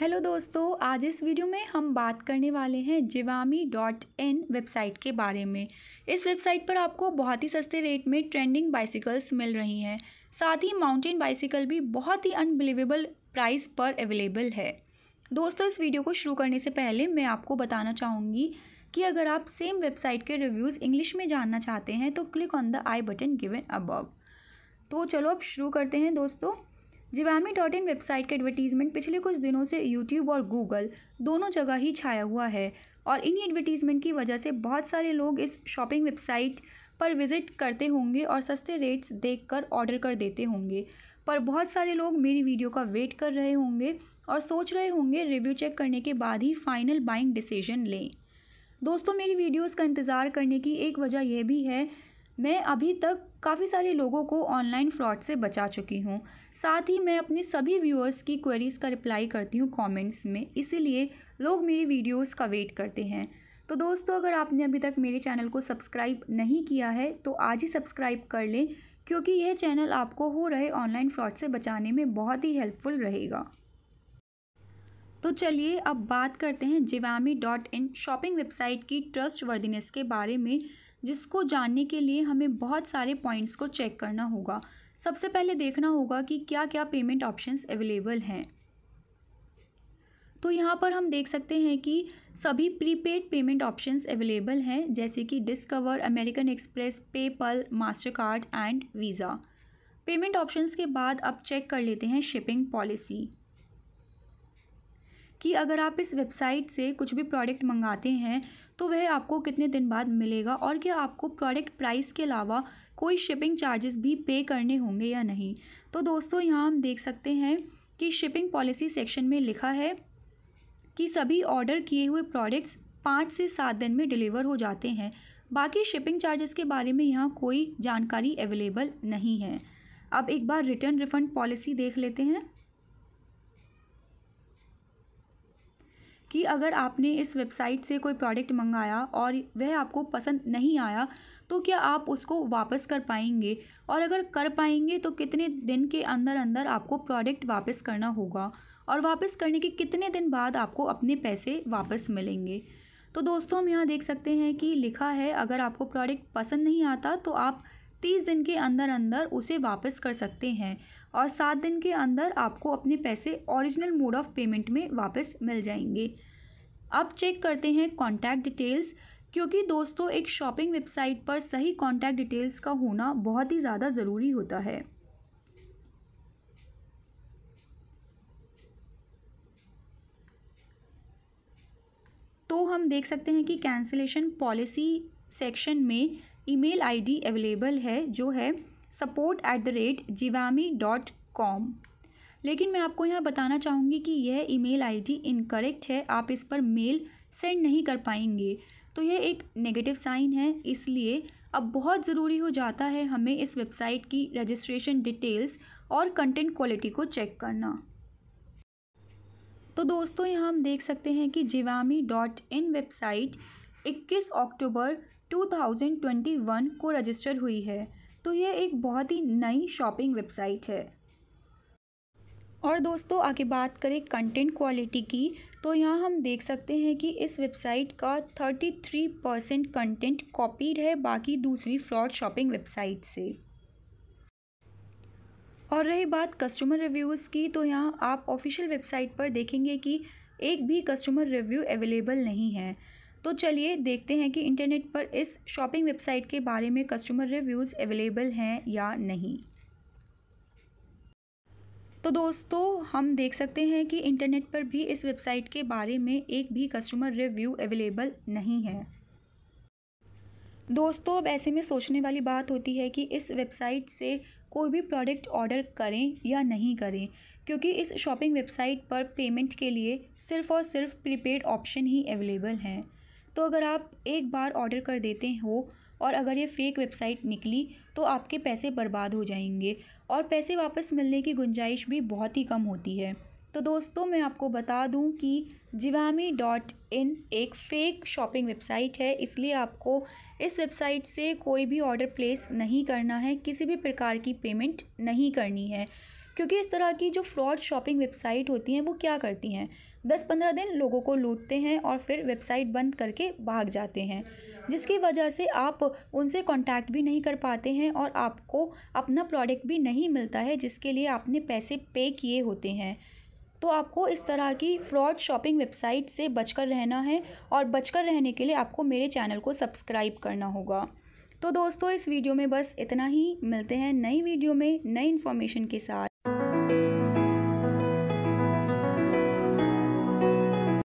hello दोस्तों आज इस वीडियो में हम बात करने वाले हैं जिवामी डॉट इन वेबसाइट के बारे में इस वेबसाइट पर आपको बहुत ही सस्ते रेट में ट्रेंडिंग बाइसिकल्स मिल रही हैं साथ ही माउंटेन बाइसिकल भी बहुत ही अनबिलीवेबल प्राइस पर अवेलेबल है दोस्तों इस वीडियो को शुरू करने से पहले मैं आपको बताना चाहूँगी कि अगर आप सेम वेबसाइट के रिव्यूज़ इंग्लिश में जानना चाहते हैं तो click on the I button given above तो चलो अब शुरू करते हैं दोस्तों जिवामी डॉट इन वेबसाइट का एडवर्टीज़मेंट पिछले कुछ दिनों से यूट्यूब और गूगल दोनों जगह ही छाया हुआ है और इन्हीं एडवर्टीज़मेंट की वजह से बहुत सारे लोग इस शॉपिंग वेबसाइट पर विज़िट करते होंगे और सस्ते रेट्स कर ऑर्डर कर देते होंगे पर बहुत सारे लोग मेरी वीडियो का वेट कर रहे होंगे और सोच रहे होंगे रिव्यू चेक करने के बाद ही फाइनल बाइंग डिसीजन लें दोस्तों मेरी वीडियोस का इंतज़ार करने की एक वजह यह भी है मैं अभी तक काफ़ी सारे लोगों को ऑनलाइन फ्रॉड से बचा चुकी हूँ साथ ही मैं अपने सभी व्यूअर्स की क्वेरीज़ का रिप्लाई करती हूँ कमेंट्स में इसीलिए लोग मेरी वीडियोस का वेट करते हैं तो दोस्तों अगर आपने अभी तक मेरे चैनल को सब्सक्राइब नहीं किया है तो आज ही सब्सक्राइब कर लें क्योंकि यह चैनल आपको हो रहे ऑनलाइन फ्रॉड से बचाने में बहुत ही हेल्पफुल रहेगा तो चलिए अब बात करते हैं Zivame dot in shopping website की ट्रस्ट वर्दिनेस के बारे में जिसको जानने के लिए हमें बहुत सारे पॉइंट्स को चेक करना होगा सबसे पहले देखना होगा कि क्या क्या पेमेंट ऑप्शंस अवेलेबल हैं तो यहाँ पर हम देख सकते हैं कि सभी प्रीपेड पेमेंट ऑप्शंस अवेलेबल हैं जैसे कि Discover American Express PayPal Mastercard and Visa payment options के बाद अब चेक कर लेते हैं शिपिंग पॉलिसी कि अगर आप इस वेबसाइट से कुछ भी प्रोडक्ट मंगाते हैं तो वह आपको कितने दिन बाद मिलेगा और क्या आपको प्रोडक्ट प्राइस के अलावा कोई शिपिंग चार्जेस भी पे करने होंगे या नहीं तो दोस्तों यहाँ हम देख सकते हैं कि शिपिंग पॉलिसी सेक्शन में लिखा है कि सभी ऑर्डर किए हुए प्रोडक्ट्स पाँच से सात दिन में डिलीवर हो जाते हैं बाकी शिपिंग चार्जेस के बारे में यहाँ कोई जानकारी अवेलेबल नहीं है अब एक बार रिटर्न रिफंड पॉलिसी देख लेते हैं कि अगर आपने इस वेबसाइट से कोई प्रोडक्ट मंगाया और वह आपको पसंद नहीं आया तो क्या आप उसको वापस कर पाएंगे और अगर कर पाएंगे तो कितने दिन के अंदर अंदर आपको प्रोडक्ट वापस करना होगा और वापस करने के कितने दिन बाद आपको अपने पैसे वापस मिलेंगे तो दोस्तों हम यहाँ देख सकते हैं कि लिखा है अगर आपको प्रोडक्ट पसंद नहीं आता तो आप तीस दिन के अंदर अंदर उसे वापस कर सकते हैं और सात दिन के अंदर आपको अपने पैसे ओरिजिनल मोड ऑफ़ पेमेंट में वापस मिल जाएंगे अब चेक करते हैं कॉन्टैक्ट डिटेल्स क्योंकि दोस्तों एक शॉपिंग वेबसाइट पर सही कॉन्टैक्ट डिटेल्स का होना बहुत ही ज़्यादा ज़रूरी होता है तो हम देख सकते हैं कि कैंसिलेशन पॉलिसी सेक्शन में ईमेल आईडी अवेलेबल है जो है support at the rate Zivame dot com लेकिन मैं आपको यहाँ बताना चाहूँगी कि यह ईमेल आईडी इनकरेक्ट है आप इस पर मेल सेंड नहीं कर पाएंगे तो यह एक नेगेटिव साइन है इसलिए अब बहुत ज़रूरी हो जाता है हमें इस वेबसाइट की रजिस्ट्रेशन डिटेल्स और कंटेंट क्वालिटी को चेक करना तो दोस्तों यहाँ हम देख सकते हैं कि जिवामी डॉट इन वेबसाइट 21 अक्टूबर 2021 को रजिस्टर हुई है तो ये एक बहुत ही नई शॉपिंग वेबसाइट है और दोस्तों आगे बात करें कंटेंट क्वालिटी की तो यहाँ हम देख सकते हैं कि इस वेबसाइट का 33 परसेंट कंटेंट कॉपीड है बाकी दूसरी फ्रॉड शॉपिंग वेबसाइट से और रही बात कस्टमर रिव्यूज़ की तो यहाँ आप ऑफिशियल वेबसाइट पर देखेंगे कि एक भी कस्टमर रिव्यू अवेलेबल नहीं है तो चलिए देखते हैं कि इंटरनेट पर इस शॉपिंग वेबसाइट के बारे में कस्टमर रिव्यूज़ अवेलेबल हैं या नहीं तो दोस्तों हम देख सकते हैं कि इंटरनेट पर भी इस वेबसाइट के बारे में एक भी कस्टमर रिव्यू अवेलेबल नहीं है दोस्तों अब ऐसे में सोचने वाली बात होती है कि इस वेबसाइट से कोई भी प्रोडक्ट ऑर्डर करें या नहीं करें क्योंकि इस शॉपिंग वेबसाइट पर पेमेंट के लिए सिर्फ़ और सिर्फ प्रीपेड ऑप्शन ही अवेलेबल हैं तो अगर आप एक बार ऑर्डर कर देते हो और अगर ये फ़ेक वेबसाइट निकली तो आपके पैसे बर्बाद हो जाएंगे और पैसे वापस मिलने की गुंजाइश भी बहुत ही कम होती है तो दोस्तों मैं आपको बता दूं कि जिवामी डॉट इन एक फ़ेक शॉपिंग वेबसाइट है इसलिए आपको इस वेबसाइट से कोई भी ऑर्डर प्लेस नहीं करना है किसी भी प्रकार की पेमेंट नहीं करनी है क्योंकि इस तरह की जो फ्रॉड शॉपिंग वेबसाइट होती हैं वो क्या करती हैं दस पंद्रह दिन लोगों को लूटते हैं और फिर वेबसाइट बंद करके भाग जाते हैं जिसकी वजह से आप उनसे कांटेक्ट भी नहीं कर पाते हैं और आपको अपना प्रोडक्ट भी नहीं मिलता है जिसके लिए आपने पैसे पे किए होते हैं तो आपको इस तरह की फ्रॉड शॉपिंग वेबसाइट से बचकर रहना है और बचकर रहने के लिए आपको मेरे चैनल को सब्सक्राइब करना होगा तो दोस्तों इस वीडियो में बस इतना ही मिलते हैं नई वीडियो में नई इन्फॉर्मेशन के साथ